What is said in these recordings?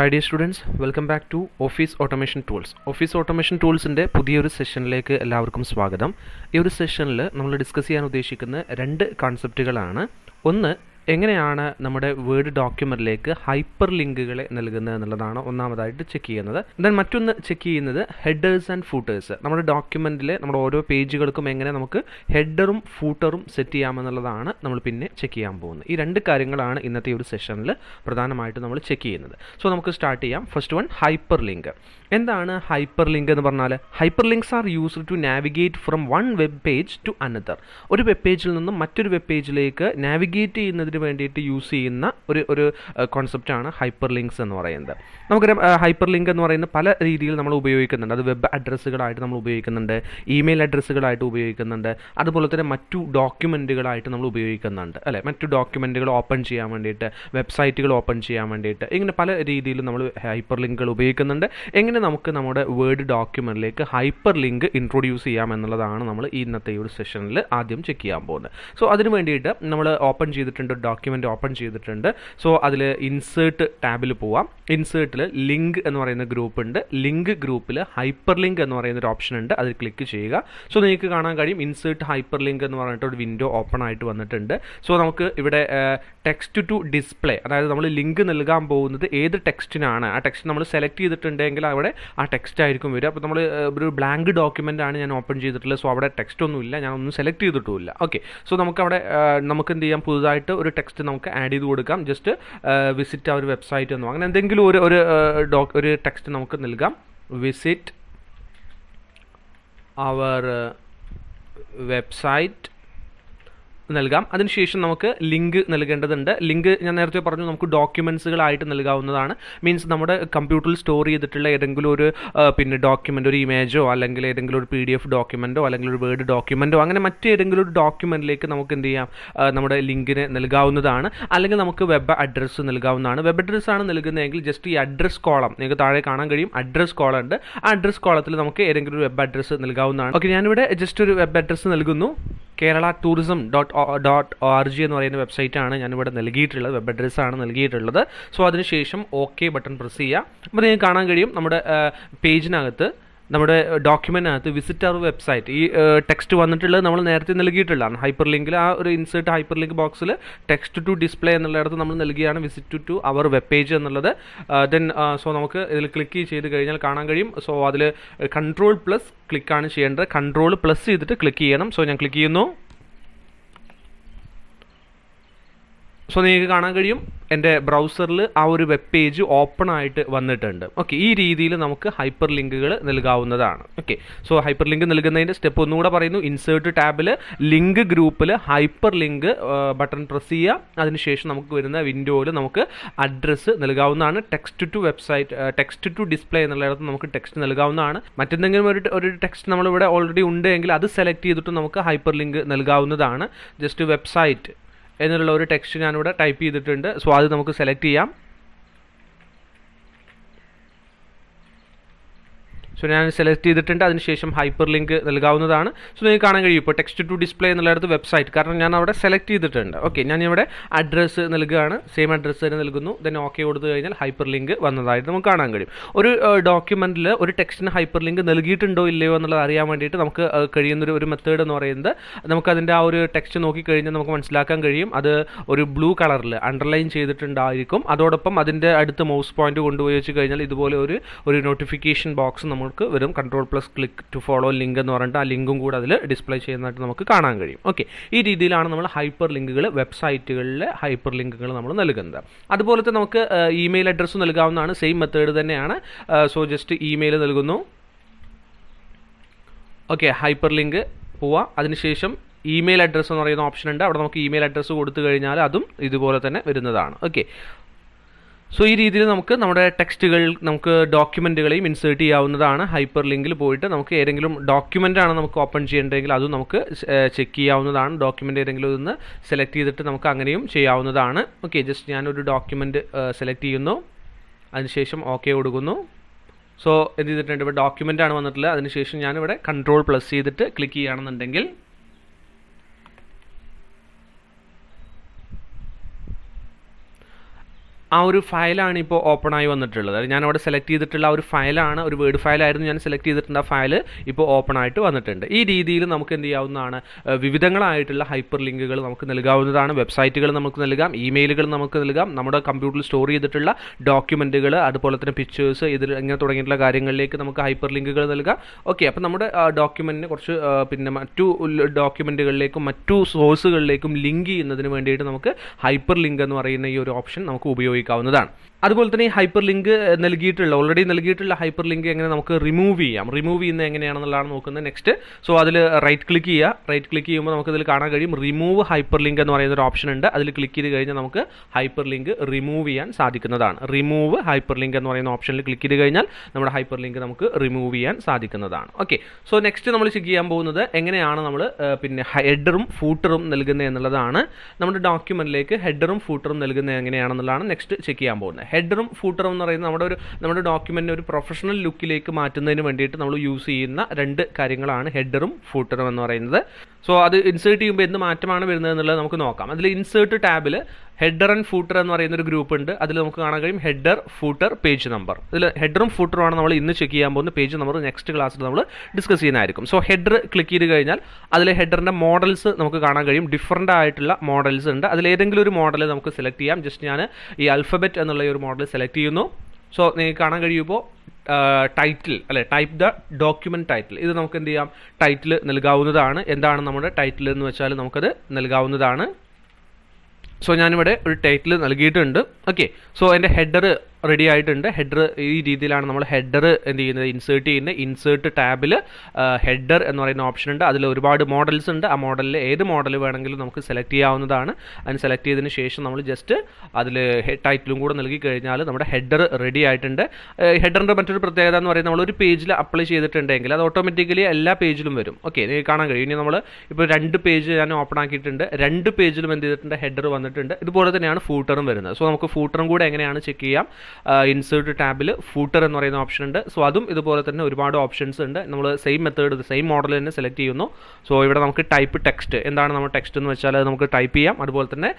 high dear students welcome back to office automation tools office automation ടൂൾസിൻ്റെ പുതിയൊരു സെഷനിലേക്ക് എല്ലാവർക്കും സ്വാഗതം ഈ ഒരു സെഷനിൽ നമ്മൾ ഡിസ്കസ് ചെയ്യാൻ ഉദ്ദേശിക്കുന്ന രണ്ട് കോൺസെപ്റ്റുകളാണ് ഒന്ന് എങ്ങനെയാണ് നമ്മുടെ വേർഡ് ഡോക്യുമെന്റിലേക്ക് ഹൈപ്പർ ലിങ്കുകളെ നൽകുന്നത് എന്നുള്ളതാണ് ഒന്നാമതായിട്ട് ചെക്ക് ചെയ്യുന്നത് ദെൻ മറ്റൊന്ന് ചെക്ക് ചെയ്യുന്നത് ഹെഡേഴ്സ് ആൻഡ് ഫൂട്ടേഴ്സ് നമ്മുടെ ഡോക്യുമെന്റിലെ നമ്മുടെ ഓരോ പേജുകൾക്കും എങ്ങനെ നമുക്ക് ഹെഡറും ഫൂട്ടറും സെറ്റ് ചെയ്യാമെന്നുള്ളതാണ് നമ്മൾ പിന്നെ ചെക്ക് ചെയ്യാൻ പോകുന്നത് ഈ രണ്ട് കാര്യങ്ങളാണ് ഇന്നത്തെ ഒരു സെഷനിൽ പ്രധാനമായിട്ട് നമ്മൾ ചെക്ക് ചെയ്യുന്നത് സോ നമുക്ക് സ്റ്റാർട്ട് ചെയ്യാം ഫസ്റ്റ് വൺ ഹൈപ്പർ ലിങ്ക് എന്താണ് ഹൈപ്പർ ലിങ്ക് എന്ന് പറഞ്ഞാൽ hyperlinks are used to navigate from one web page to another ഒരു വെബ് പേജിൽ നിന്നും മറ്റൊരു വെബ് പേജിലേക്ക് നാവിഗേറ്റ് ചെയ്യുന്നതിന് അതിന് വേണ്ടിയിട്ട് യൂസ് ചെയ്യുന്ന ഒരു ഒരു കോൺസെപ്റ്റാണ് ഹൈപ്പർ ലിങ്ക്സ് എന്ന് പറയുന്നത് നമുക്കറിയാം ഹൈപ്പർ ലിങ്ക് എന്ന് പറയുന്ന പല രീതിയിൽ നമ്മൾ ഉപയോഗിക്കുന്നുണ്ട് അത് വെബ് അഡ്രസ്സുകളായിട്ട് നമ്മൾ ഉപയോഗിക്കുന്നുണ്ട് ഇമെയിൽ അഡ്രസ്സുകളായിട്ട് ഉപയോഗിക്കുന്നുണ്ട് അതുപോലെ തന്നെ മറ്റു ഡോക്യുമെൻറ്റുകളായിട്ട് നമ്മൾ ഉപയോഗിക്കുന്നുണ്ട് അല്ലേ മറ്റു ഡോക്യുമെൻറ്റുകൾ ഓപ്പൺ ചെയ്യാൻ വേണ്ടിയിട്ട് വെബ്സൈറ്റുകൾ ഓപ്പൺ ചെയ്യാൻ വേണ്ടിയിട്ട് ഇങ്ങനെ പല രീതിയിലും നമ്മൾ ഹൈപ്പർ ലിങ്കുകൾ ഉപയോഗിക്കുന്നുണ്ട് എങ്ങനെ നമുക്ക് നമ്മുടെ വേർഡ് ഡോക്യുമെൻറ്റിലേക്ക് ഹൈപ്പർ ലിങ്ക് ഇൻട്രൊഡ്യൂസ് ചെയ്യാം എന്നുള്ളതാണ് നമ്മൾ ഇന്നത്തെ ഈ ഒരു സെഷനിൽ ആദ്യം ചെക്ക് ചെയ്യാൻ പോകുന്നത് സോ അതിന് വേണ്ടിയിട്ട് നമ്മൾ ഓപ്പൺ ചെയ്തിട്ടുണ്ട് ഡോക്യുമെൻ്റ് ഓപ്പൺ ചെയ്തിട്ടുണ്ട് സോ അതിൽ ഇൻസേർട്ട് ടാബിൽ പോവാം ഇൻസേർട്ടിൽ ലിങ്ക് എന്ന് പറയുന്ന ഗ്രൂപ്പ് ഉണ്ട് ലിങ്ക് ഗ്രൂപ്പിൽ ഹൈപ്പർ ലിങ്ക് എന്ന് പറയുന്ന ഒരു ഓപ്ഷൻ ഉണ്ട് അതിൽ ക്ലിക്ക് ചെയ്യുക സോ നിങ്ങൾക്ക് കാണാൻ കഴിയും ഇൻസേർട്ട് ഹൈപ്പർ ലിങ്ക് എന്ന് പറഞ്ഞിട്ട് ഒരു വിൻഡോ ഓപ്പൺ ആയിട്ട് വന്നിട്ടുണ്ട് സോ നമുക്ക് ഇവിടെ ടെക്സ്റ്റ് ടു ഡിസ്പ്ലേ അതായത് നമ്മൾ ലിങ്ക് നൽകാൻ പോകുന്നത് ഏത് ടെക്സ്റ്റിനാണ് ആ ടെക്സ്റ്റ് നമ്മൾ സെലക്ട് ചെയ്തിട്ടുണ്ടെങ്കിൽ അവിടെ ആ ടെക്സ്റ്റ് ആയിരിക്കും വരിക അപ്പോൾ നമ്മൾ ഒരു ബ്ലാങ്ക് ഡോക്യുമെൻ്റ് ആണ് ഞാൻ ഓപ്പൺ ചെയ്തിട്ടുള്ളത് സോ അവിടെ ടെക്സ്റ്റ് ഒന്നുമില്ല ഞാൻ ഒന്നും സെലക്ട് ചെയ്തിട്ടുമില്ല ഓക്കെ സോ നമുക്ക് അവിടെ നമുക്ക് എന്ത് ചെയ്യാം പുതുതായിട്ട് ഒരു ടെക്സ്റ്റ് നമുക്ക് ആഡ് ചെയ്ത് കൊടുക്കാം ജസ്റ്റ് വിസിറ്റ് uh, ഒരു വെബ്സൈറ്റ് എന്നോ അങ്ങനെ എന്തെങ്കിലും ഒരു ഒരു ഡോക് uh, ഒരു ടെക്സ്റ്റ് നമുക്ക് നൽകാം വിസിറ്റ് അവർ വെബ്സൈറ്റ് നൽകാം അതിനുശേഷം നമുക്ക് ലിങ്ക് നൽകേണ്ടതുണ്ട് ലിങ്ക് ഞാൻ നേരത്തെ പറഞ്ഞു നമുക്ക് ഡോക്യുമെൻസുകളായിട്ട് നൽകാവുന്നതാണ് മീൻസ് നമ്മുടെ കമ്പ്യൂട്ടറിൽ സ്റ്റോർ ചെയ്തിട്ടുള്ള ഏതെങ്കിലും ഒരു പിന്നെ ഡോക്യുമെൻ്റ് ഒരു ഇമേജോ അല്ലെങ്കിൽ ഏതെങ്കിലും ഒരു പി ഡി എഫ് ഡോക്യുമെൻറ്റോ അല്ലെങ്കിൽ ഒരു വേർഡ് ഡോക്യുമെൻറ്റോ അങ്ങനെ മറ്റേതെങ്കിലും ഒരു ഡോക്യുമെൻറ്റിലേക്ക് നമുക്ക് എന്ത് ചെയ്യാം നമ്മുടെ ലിങ്കിനെ നൽകാവുന്നതാണ് അല്ലെങ്കിൽ നമുക്ക് വെബ് അഡ്രസ്സ് നൽകാവുന്നതാണ് വെബ് അഡ്രസ്സാണ് നൽകുന്നതെങ്കിൽ ജസ്റ്റ് ഈ അഡ്രസ് കോളം നിങ്ങൾക്ക് താഴെ കാണാൻ കഴിയും അഡ്രസ് കോളം ഉണ്ട് ആ അഡ്രസ് കോളത്തിൽ നമുക്ക് ഏതെങ്കിലും ഒരു വെബ് അഡ്രസ്സ് നൽകാവുന്നതാണ് ഓക്കെ ഞാനിവിടെ ജസ്റ്റ് ഒരു വെബ് അഡ്രസ്സ് നൽകുന്നു Kerala tourism dot dot O R G എന്ന് പറയുന്ന വെബ്സൈറ്റാണ് ഞാനിവിടെ നൽകിയിട്ടുള്ളത് വെബ് അഡ്രസ്സാണ് നൽകിയിട്ടുള്ളത് സോ അതിനുശേഷം ഓക്കെ ബട്ടൺ പ്രസ് ചെയ്യുക അപ്പോൾ നിങ്ങൾക്ക് കാണാൻ കഴിയും നമ്മുടെ പേജിനകത്ത് നമ്മുടെ ഡോക്യുമെൻറ്റിനകത്ത് വിസിറ്റ് അവർ വെബ്സൈറ്റ് ഈ ടെക്സ്റ്റ് വന്നിട്ടുള്ളത് നമ്മൾ നേരത്തെ നൽകിയിട്ടുള്ളതാണ് ഹൈപ്പർ ലിങ്കിൽ ആ ഒരു ഇൻസേർട്ട് ഹൈപ്പർ ലിങ്ക് ബോക്സിൽ ടെക്സ്റ്റ് ടു ഡിസ്പ്ലേ എന്നുള്ളിടത്ത് നമ്മൾ നൽകിയാണ് visit to our web page എന്നുള്ളത് ദെൻ സോ നമുക്ക് ഇതിൽ ക്ലിക്ക് ചെയ്ത് കഴിഞ്ഞാൽ കാണാൻ കഴിയും സോ അതിൽ കൺട്രോൾ പ്ലസ് ക്ലിക്കാണ് ചെയ്യേണ്ടത് കൺട്രോൾ പ്ലസ് ചെയ്തിട്ട് ക്ലിക്ക് ചെയ്യണം സോ ഞാൻ ക്ലിക്ക് ചെയ്യുന്നു സോ നിങ്ങൾക്ക് കാണാൻ കഴിയും എൻ്റെ ബ്രൗസറിൽ ആ ഒരു വെബ് പേജ് ഓപ്പൺ ആയിട്ട് വന്നിട്ടുണ്ട് ഓക്കെ ഈ രീതിയിൽ നമുക്ക് ഹൈപ്പർ ലിങ്കുകൾ നൽകാവുന്നതാണ് ഓക്കെ സോ ഹൈപ്പർ ലിങ്ക് നൽകുന്നതിൻ്റെ സ്റ്റെപ്പ് ഒന്നുകൂടെ പറയുന്നു ഇൻസേർട്ട് ടാബിൽ ലിങ്ക് ഗ്രൂപ്പിൽ ഹൈപ്പർ ലിങ്ക് ബട്ടൺ പ്രസ് ചെയ്യുക അതിനുശേഷം നമുക്ക് വരുന്ന വിൻഡോയിൽ നമുക്ക് അഡ്രസ്സ് നൽകാവുന്നതാണ് text to website text to display എന്നുള്ളിടത്ത് നമുക്ക് ടെക്സ്റ്റ് നൽകാവുന്നതാണ് മറ്റെന്തെങ്കിലും ഒരു ഒരു ടെക്സ്റ്റ് നമ്മളിവിടെ ഓൾറെഡി ഉണ്ട് എങ്കിൽ അത് സെലക്ട് ചെയ്തിട്ട് നമുക്ക് ഹൈപ്പർ ലിങ്ക് നൽകാവുന്നതാണ് ജസ്റ്റ് വെബ്സൈറ്റ് എന്നുള്ള ഒരു ടെക്സ്റ്റ് ഞാനിവിടെ ടൈപ്പ് ചെയ്തിട്ടുണ്ട് സോ അത് നമുക്ക് സെലക്ട് ചെയ്യാം സോ ഞാൻ സെലക്ട് ചെയ്തിട്ടുണ്ട് അതിനുശേഷം ഹൈപ്പർ ലിങ്ക് നൽകാവുന്നതാണ് സോ നിങ്ങൾക്ക് കാണാൻ കഴിയും ഇപ്പോൾ ടെക്സ്റ്റ് ടു ഡിസ്പ്ലേ എന്നുള്ളിടത്ത് വെബ്സൈറ്റ് കാരണം ഞാൻ അവിടെ സെലക്ട് ചെയ്തിട്ടുണ്ട് ഓക്കെ ഞാൻ ഇവിടെ അഡ്രസ്സ് നൽകുകയാണ് സെയിം അഡ്രസ്സ് തന്നെ നൽകുന്നു ദെൻ ഓക്കെ കൊടുത്തു കഴിഞ്ഞാൽ ഹൈപ്പർ ലിങ്ക് വന്നതായിട്ട് നമുക്ക് കാണാൻ കഴിയും ഒരു ഡോക്യുമെൻറ്റിൽ ഒരു ടെക്സ്റ്റിന് ഹൈപ്പർ ലിങ്ക് നൽകിയിട്ടുണ്ടോ ഇല്ലയോ എന്നുള്ളത് അറിയാൻ വേണ്ടിയിട്ട് നമുക്ക് കഴിയുന്നൊരു ഒരു മെത്തേഡ് എന്ന് പറയുന്നത് നമുക്കതിൻ്റെ ആ ഒരു ടെക്സ്റ്റ് നോക്കിക്കഴിഞ്ഞാൽ നമുക്ക് മനസ്സിലാക്കാൻ കഴിയും അത് ഒരു ബ്ലൂ കളറിൽ അണ്ടർലൈൻ ചെയ്തിട്ടുണ്ടായിരിക്കും അതോടൊപ്പം അതിൻ്റെ അടുത്ത് മൗസ് പോയിന്റ് കൊണ്ടുപോയി വെച്ച് കഴിഞ്ഞാൽ ഇതുപോലെ ഒരു ഒരു നോട്ടിഫിക്കേഷൻ ബോക്സ് നമ്മൾ നമുക്ക് വരും control plus click to follow link എന്ന് പറഞ്ഞിട്ട് ആ ലിങ്കും കൂടെ അതിൽ ഡിസ്പ്ലേ ചെയ്യുന്നതായിട്ട് നമുക്ക് കാണാൻ കഴിയും ഓക്കെ ഈ രീതിയിലാണ് നമ്മൾ ഹൈപ്പർ ലിങ്കുകൾ വെബ്സൈറ്റുകളിലെ ഹൈപ്പർ ലിങ്കുകൾ നമ്മൾ നൽകുന്നത് തന്നെ നമുക്ക് ഇമെയിൽ അഡ്രസ്സ് നൽകാവുന്നതാണ് സെയിം മെത്തേഡ് തന്നെയാണ് സോ ജസ്റ്റ് ഇമെയിൽ നൽകുന്നു ഓക്കെ ഹൈപ്പർ ലിങ്ക് പോവാ അതിനുശേഷം ഇമെയിൽ അഡ്രസ്സ് എന്ന് പറയുന്ന ഓപ്ഷൻ ഉണ്ട് അവിടെ നമുക്ക് ഇമെയിൽ അഡ്രസ്സ് കൊടുത്തു കഴിഞ്ഞാൽ അതും ഇതുപോലെ തന്നെ വരുന്നതാണ് ഓക്കെ സോ ഈ രീതിയിൽ നമുക്ക് നമ്മുടെ ടെക്സ്റ്റുകൾ നമുക്ക് ഡോക്യുമെൻറ്റുകളെയും ഇൻസേർട്ട് ചെയ്യാവുന്നതാണ് ഹൈപ്പർ ലിങ്കിൽ പോയിട്ട് നമുക്ക് ഏതെങ്കിലും ഡോക്യുമെൻ്റ് ആണ് നമുക്ക് ഓപ്പൺ ചെയ്യേണ്ടതെങ്കിൽ അതും നമുക്ക് ചെക്ക് ചെയ്യാവുന്നതാണ് ഡോക്യുമെൻ്റ് ഏതെങ്കിലും ഒന്ന് സെലക്ട് ചെയ്തിട്ട് നമുക്ക് അങ്ങനെയും ചെയ്യാവുന്നതാണ് ഓക്കെ ജസ്റ്റ് ഞാനൊരു ഡോക്യുമെൻറ്റ് സെലക്ട് ചെയ്യുന്നു അതിനുശേഷം ഓക്കെ കൊടുക്കുന്നു സോ എന്ത് ചെയ്തിട്ടുണ്ട് ഇപ്പോൾ ഡോക്യുമെൻ്റ് ആണ് വന്നിട്ടുള്ളത് അതിനുശേഷം ഞാനിവിടെ കൺട്രോൾ പ്ലസ് ചെയ്തിട്ട് ക്ലിക്ക് ചെയ്യുകയാണെന്നുണ്ടെങ്കിൽ ആ ഒരു ഫയലാണ് ഇപ്പോൾ ഓപ്പൺ ആയി വന്നിട്ടുള്ളത് ഞാൻ അവിടെ സെലക്ട് ചെയ്തിട്ടുള്ള ഒരു ഫയലാണ് ഒരു വേർഡ് ഫയലായിരുന്നു ഞാൻ സെലക്ട് ചെയ്തിട്ടുണ്ട് ആ ഫയൽ ഇപ്പോൾ ഓപ്പൺ ആയിട്ട് വന്നിട്ടുണ്ട് ഈ രീതിയിൽ നമുക്ക് എന്ത് ചെയ്യാവുന്നതാണ് വിവിധങ്ങളായിട്ടുള്ള ഹൈപ്പർ ലിങ്കുകൾ നമുക്ക് നൽകാവുന്നതാണ് വെബ്സൈറ്റുകൾ നമുക്ക് നൽകാം ഇമെയിലുകൾ നമുക്ക് നൽകാം നമ്മുടെ കമ്പ്യൂട്ടറിൽ സ്റ്റോർ ചെയ്തിട്ടുള്ള ഡോക്യുമെൻറ്റുകൾ അതുപോലെ തന്നെ പിക്ചേഴ്സ് ഇതിൽ ഇങ്ങനെ തുടങ്ങിയിട്ടുള്ള കാര്യങ്ങളിലേക്ക് നമുക്ക് ഹൈപ്പർ ലിങ്കുകൾ നൽകാം ഓക്കെ അപ്പോൾ നമ്മുടെ ഡോക്യുമെൻറ്റിന് കുറച്ച് പിന്നെ മറ്റു ഡോക്യുമെൻറ്റുകളിലേക്കും മറ്റു സോഴ്സുകളിലേക്കും ലിങ്ക് ചെയ്യുന്നതിന് വേണ്ടിയിട്ട് നമുക്ക് ഹൈപ്പർ ലിങ്ക് എന്ന് പറയുന്ന ഈ ഒരു ഓപ്ഷൻ നമുക്ക് ഉപയോഗിക്കാം ഉപയോഗിക്കാവുന്നതാണ് അതുപോലെ തന്നെ ഈ ഹൈപ്പർ ലിങ്ക് നൽകിയിട്ടുള്ള ഓൾറെഡി നൽകിയിട്ടുള്ള ഹൈപ്പർ ലിങ്ക് എങ്ങനെ നമുക്ക് റിമൂവ് ചെയ്യാം റിമൂവ് ചെയ്യുന്നത് എങ്ങനെയാണെന്നുള്ളതാണ് നോക്കുന്നത് നെക്സ്റ്റ് സോ അതിൽ റൈറ്റ് ക്ലിക്ക് ചെയ്യുക റൈറ്റ് ക്ലിക്ക് ചെയ്യുമ്പോൾ നമുക്ക് ഇതിൽ കാണാൻ കഴിയും റിമൂവ് ഹൈപ്പർ ലിങ്ക് എന്ന് പറയുന്ന ഒരു ഓപ്ഷൻ ഉണ്ട് അതിൽ ക്ലിക്ക് ചെയ്ത് കഴിഞ്ഞാൽ നമുക്ക് ഹൈപ്പർ ലിങ്ക് റിമൂവ് ചെയ്യാൻ സാധിക്കുന്നതാണ് റിമൂവ് ഹൈപ്പർ ലിങ്ക് എന്ന് പറയുന്ന ഓപ്ഷനിൽ ക്ലിക്ക് ചെയ്ത് കഴിഞ്ഞാൽ നമ്മുടെ ഹൈപ്പർ ലിങ്ക് നമുക്ക് റിമൂവ് ചെയ്യാൻ സാധിക്കുന്നതാണ് ഓക്കെ സോ നെക്സ്റ്റ് നമ്മൾ ചെക്ക് ചെയ്യാൻ പോകുന്നത് എങ്ങനെയാണ് നമ്മൾ പിന്നെ ഹെഡറും ഫൂട്ടറും നൽകുന്നത് എന്നുള്ളതാണ് നമ്മുടെ ഡോക്യുമെന്റിലേക്ക് ഹെഡറും ഫൂട്ടറും നൽകുന്നത് എങ്ങനെയാണെന്നുള്ളതാണ് നെക്സ്റ്റ് നെക്സ്റ്റ് ചെക്ക് ചെയ്യാൻ പോകുന്നത് ഹെഡറും ഫൂട്ടറും എന്ന് പറയുന്നത് നമ്മുടെ ഒരു നമ്മുടെ ഡോക്യുമെൻ്റ് ഒരു പ്രൊഫഷണൽ ലുക്കിലേക്ക് മാറ്റുന്നതിന് വേണ്ടിയിട്ട് നമ്മൾ യൂസ് ചെയ്യുന്ന രണ്ട് കാര്യങ്ങളാണ് ഹെഡറും ഫൂട്ടറും എന്ന് പറയുന്നത് സോ അത് ഇൻസേർട്ട് ചെയ്യുമ്പോൾ എന്ത് മാറ്റമാണ് വരുന്നത് എന്നുള്ളത് നമുക്ക് നോക്കാം അതിൽ ഇൻസേർട്ട് ടാബിൽ ഹെഡർ ആൻഡ് ഫൂട്ടർ എന്ന് പറയുന്ന ഒരു ഗ്രൂപ്പ് ഉണ്ട് അതിൽ നമുക്ക് കാണാൻ കഴിയും ഹെഡർ ഫൂട്ടർ പേജ് നമ്പർ ഇതിൽ ഹെഡറും ഫൂട്ടറും ആണ് നമ്മൾ ഇന്ന് ചെക്ക് ചെയ്യാൻ പോകുന്ന പേജ് നമ്പർ നെക്സ്റ്റ് ക്ലാസ്സിൽ നമ്മൾ ഡിസ്കസ് ചെയ്യുന്നതായിരിക്കും സോ ഹെഡർ ക്ലിക്ക് ചെയ്ത് കഴിഞ്ഞാൽ അതിലെ ഹെഡറിൻ്റെ മോഡൽസ് നമുക്ക് കാണാൻ കഴിയും ഡിഫറൻ്റ് ആയിട്ടുള്ള മോഡൽസ് ഉണ്ട് ഏതെങ്കിലും ഒരു മോഡൽ നമുക്ക് സെലക്ട് ചെയ്യാം ജസ്റ്റ് ഞാൻ ഈ അൽഫബറ്റ് എന്നുള്ള ഒരു മോഡൽ സെലക്ട് ചെയ്യുന്നു സോ നിങ്ങൾക്ക് കാണാൻ കഴിയുമ്പോൾ ടൈറ്റിൽ അല്ലെ ടൈപ്പ് ദ ഡോക്യുമെന്റ് ടൈറ്റിൽ ഇത് നമുക്ക് എന്ത് ചെയ്യാം ടൈറ്റിൽ നൽകാവുന്നതാണ് എന്താണ് നമ്മുടെ ടൈറ്റിൽ എന്ന് വെച്ചാൽ നമുക്കത് നൽകാവുന്നതാണ് സോ ഞാനിവിടെ ഒരു ടൈറ്റിൽ നൽകിയിട്ടുണ്ട് ഓക്കെ സോ എൻ്റെ ഹെഡർ റെഡി ആയിട്ടുണ്ട് ഹെഡർ ഈ രീതിയിലാണ് നമ്മൾ ഹെഡർ എന്ത് ചെയ്യുന്നത് ഇൻസേർട്ട് ചെയ്യുന്നത് ഇൻസേർട്ട് ടാബിൽ ഹെഡർ എന്ന് പറയുന്ന ഓപ്ഷൻ ഉണ്ട് അതിൽ ഒരുപാട് മോഡൽസ് ഉണ്ട് ആ മോഡലിൽ ഏത് മോഡൽ വേണമെങ്കിലും നമുക്ക് സെലക്ട് ചെയ്യാവുന്നതാണ് അതിന് സെലക്ട് ചെയ്തതിന് ശേഷം നമ്മൾ ജസ്റ്റ് അതിൽ ടൈറ്റിലും കൂടെ നൽകി കഴിഞ്ഞാൽ നമ്മുടെ ഹെഡർ റെഡി ആയിട്ടുണ്ട് ഹെഡറിൻ്റെ മറ്റൊരു പ്രത്യേകത എന്ന് പറയുന്നത് നമ്മൾ ഒരു പേജിൽ അപ്ലൈ ചെയ്തിട്ടുണ്ടെങ്കിൽ അത് ഓട്ടോമാറ്റിക്കലി എല്ലാ പേജിലും വരും ഓക്കെ നിങ്ങൾക്ക് കാണാൻ കഴിയും ഇനി നമ്മൾ ഇപ്പോൾ രണ്ട് പേജ് ഞാൻ ഓപ്പൺ ആക്കിയിട്ടുണ്ട് രണ്ട് പേജിലും എന്ത് ചെയ്തിട്ടുണ്ട് ഹെഡർ വന്നിട്ടുണ്ട് ഇതുപോലെ തന്നെയാണ് ഫൂട്ടറും വരുന്നത് സോ നമുക്ക് ഫൂട്ടറും കൂടെ എങ്ങനെയാണ് ചെക്ക് ചെയ്യാം ഇൻസേർട്ട് ടാബിൽ ഫൂട്ടർ എന്ന് പറയുന്ന ഓപ്ഷൻ ഉണ്ട് സോ അതും ഇതുപോലെ തന്നെ ഒരുപാട് ഓപ്ഷൻസ് ഉണ്ട് നമ്മൾ സെയിം മെത്തേഡ് സെയിം മോഡൽ തന്നെ സെലക്ട് ചെയ്യുന്നു സോ ഇവിടെ നമുക്ക് ടൈപ്പ് ടെക്സ്റ്റ് എന്താണ് നമ്മൾ ടെക്സ്റ്റ് എന്ന് വെച്ചാൽ നമുക്ക് ടൈപ്പ് ചെയ്യാം അതുപോലെ തന്നെ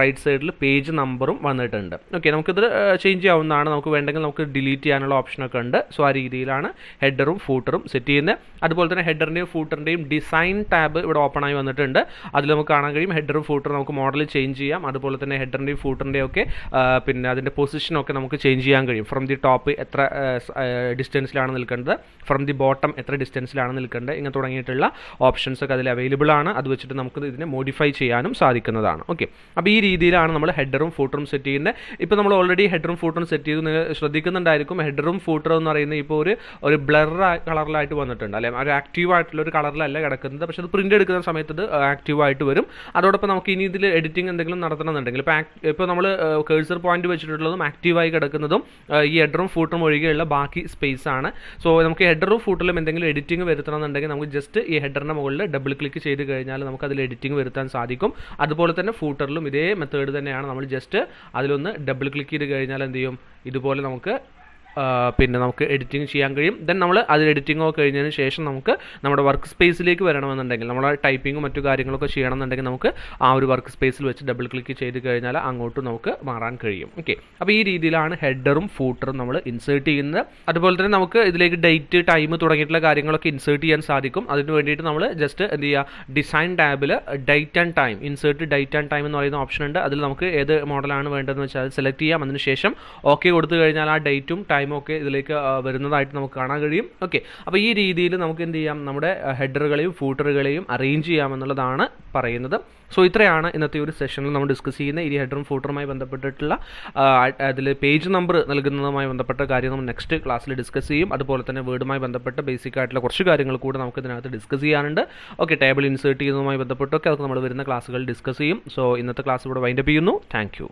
റൈറ്റ് സൈഡിൽ പേജ് നമ്പറും വന്നിട്ടുണ്ട് ഓക്കെ നമുക്കിത് ചേഞ്ച് ചെയ്യാവുന്നതാണ് നമുക്ക് വേണ്ടെങ്കിൽ നമുക്ക് ഡിലീറ്റ് ചെയ്യാനുള്ള ഓപ്ഷനൊക്കെ ഉണ്ട് സോ ആ രീതിയിലാണ് ഹെഡറും ഫൂട്ടറും സെറ്റ് ചെയ്യുന്നത് അതുപോലെ തന്നെ ഹെഡറിൻ്റെയും ഫൂട്ടറിൻ്റെയും ഡിസൈൻ ടാബ് ഇവിടെ ഓപ്പൺ ആയി വന്നിട്ടുണ്ട് അതിൽ നമുക്ക് കാണാൻ കഴിയും ഹെഡറും ഫൂട്ടറും നമുക്ക് മോഡൽ ചേഞ്ച് ചെയ്യാം അതുപോലെ തന്നെ ഹെഡറിൻ്റെയും ഫൂട്ടറിൻ്റെയും ഒക്കെ പിന്നെ അതിൻ്റെ പൊസിഷനൊക്കെ നമുക്ക് നമുക്ക് ചേഞ്ച് ചെയ്യാൻ കഴിയും ഫ്രം ദി ടോപ്പ് എത്ര ഡിസ്റ്റൻസിലാണ് നിൽക്കേണ്ടത് ഫ്രം ദി ബോട്ടം എത്ര ഡിസ്റ്റൻസിലാണ് നിൽക്കേണ്ടത് ഇങ്ങനെ തുടങ്ങിയിട്ടുള്ള ഓപ്ഷൻസ് ഒക്കെ അതിൽ അവൈലബിൾ ആണ് അത് വെച്ചിട്ട് നമുക്ക് ഇതിനെ മോഡിഫൈ ചെയ്യാനും സാധിക്കുന്നതാണ് ഓക്കെ അപ്പോൾ ഈ രീതിയിലാണ് നമ്മൾ ഹെഡറും ഫൂട്ടറും സെറ്റ് ചെയ്യുന്നത് ഇപ്പോൾ നമ്മൾ ഓൾറെഡി ഹെഡറും ഫൂട്ടറും സെറ്റ് ചെയ്ത് നിങ്ങൾ ശ്രദ്ധിക്കുന്നുണ്ടായിരിക്കും ഹെഡറും ഫൂട്ടറും എന്ന് പറയുന്നത് ഇപ്പോൾ ഒരു ഒരു ബ്ലർ കളറിലായിട്ട് വന്നിട്ടുണ്ട് അല്ലെ ഒരു ആക്റ്റീവ് ആയിട്ടുള്ള ഒരു കളറിലല്ല കിടക്കുന്നത് പക്ഷേ അത് പ്രിൻ്റ് എടുക്കുന്ന സമയത്ത് ആക്റ്റീവ് ആയിട്ട് വരും അതോടൊപ്പം നമുക്ക് ഇനി ഇതിൽ എഡിറ്റിംഗ് എന്തെങ്കിലും നടത്തണമെന്നുണ്ടെങ്കിൽ ഇപ്പോൾ ഇപ്പോൾ നമ്മൾ കേഴ്സർ പോയിന്റ് വെച്ചിട്ടുള്ളതും ആക്റ്റീവായി കിടക്കുന്നതും ഈ ഹെഡറും ഫൂട്ടറും ഒഴികെയുള്ള ബാക്കി സ്പേസ് ആണ് സോ നമുക്ക് ഹെഡറും ഫൂട്ടറിലും എന്തെങ്കിലും എഡിറ്റിംഗ് വരുത്തണമെന്നുണ്ടെങ്കിൽ നമുക്ക് ജസ്റ്റ് ഈ ഹെഡറിൻ്റെ മുകളിൽ ഡബിൾ ക്ലിക്ക് ചെയ്ത് കഴിഞ്ഞാൽ നമുക്ക് അതിൽ എഡിറ്റിംഗ് വരുത്താൻ സാധിക്കും അതുപോലെ തന്നെ ഫൂട്ടറിലും ഇതേ മെത്തേഡ് തന്നെയാണ് നമ്മൾ ജസ്റ്റ് അതിലൊന്ന് ഡബിൾ ക്ലിക്ക് ചെയ്ത് കഴിഞ്ഞാൽ എന്ത് ചെയ്യും ഇതുപോലെ നമുക്ക് പിന്നെ നമുക്ക് എഡിറ്റിംഗ് ചെയ്യാൻ കഴിയും ദെൻ നമ്മൾ അതിൽ എഡിറ്റിംഗ് ഒക്കെ കഴിഞ്ഞതിന് ശേഷം നമുക്ക് നമ്മുടെ വർക്ക് സ്പേസിലേക്ക് വരണമെന്നുണ്ടെങ്കിൽ നമ്മൾ ടൈപ്പിങ്ങും മറ്റു കാര്യങ്ങളൊക്കെ ചെയ്യണമെന്നുണ്ടെങ്കിൽ നമുക്ക് ആ ഒരു വർക്ക് സ്പേസിൽ വെച്ച് ഡബിൾ ക്ലിക്ക് ചെയ്ത് കഴിഞ്ഞാൽ അങ്ങോട്ട് നമുക്ക് മാറാൻ കഴിയും ഓക്കെ അപ്പോൾ ഈ രീതിയിലാണ് ഹെഡറും ഫൂട്ടറും നമ്മൾ ഇൻസേർട്ട് ചെയ്യുന്നത് അതുപോലെ തന്നെ നമുക്ക് ഇതിലേക്ക് ഡേറ്റ് ടൈം തുടങ്ങിയിട്ടുള്ള കാര്യങ്ങളൊക്കെ ഇൻസേർട്ട് ചെയ്യാൻ സാധിക്കും അതിന് വേണ്ടിയിട്ട് നമ്മൾ ജസ്റ്റ് എന്ത് ചെയ്യുക ഡിസൈൻ ടാബിൽ date and time insert date and time എന്ന് പറയുന്ന ഓപ്ഷൻ ഉണ്ട് അതിൽ നമുക്ക് ഏത് മോഡലാണ് വേണ്ടതെന്ന് വെച്ചാൽ സെലക്ട് ചെയ്യാം അതിനുശേഷം ഓക്കെ കൊടുത്തു കഴിഞ്ഞാൽ ആ ഡേറ്റും ടൈം ഒക്കെ ഇതിലേക്ക് വരുന്നതായിട്ട് നമുക്ക് കാണാൻ കഴിയും ഓക്കെ അപ്പോൾ ഈ രീതിയിൽ നമുക്ക് എന്ത് ചെയ്യാം നമ്മുടെ ഹെഡറുകളെയും ഫൂട്ടറുകളെയും അറേഞ്ച് ചെയ്യാമെന്നുള്ളതാണ് പറയുന്നത് സോ ഇത്രയാണ് ഇന്നത്തെ ഒരു സെഷനിൽ നമ്മൾ ഡിസ്കസ് ചെയ്യുന്ന ഈ ഹെഡറും ഫൂട്ടറുമായി ബന്ധപ്പെട്ടിട്ടുള്ള അതിൽ പേജ് നമ്പർ നൽകുന്നതുമായി ബന്ധപ്പെട്ട കാര്യം നമ്മൾ നെക്സ്റ്റ് ക്ലാസ്സിൽ ഡിസ്കസ് ചെയ്യും അതുപോലെ തന്നെ വേർഡുമായി ബന്ധപ്പെട്ട ബേസിക് ആയിട്ടുള്ള കുറച്ച് കാര്യങ്ങൾ കൂടെ നമുക്ക് ഇതിനകത്ത് ഡിസ്കസ് ചെയ്യാനുണ്ട് ഓക്കെ ടേബിൾ ഇൻസേർട്ട് ചെയ്യുന്നതുമായി ബന്ധപ്പെട്ടൊക്കെ അതൊക്കെ നമ്മൾ വരുന്ന ക്ലാസ്സുകളിൽ ഡിസ്കസ് ചെയ്യും സോ ഇന്നത്തെ ക്ലാസ് ഇവിടെ വൈൻഡപ്പ് ചെയ്യുന്നു താങ്ക്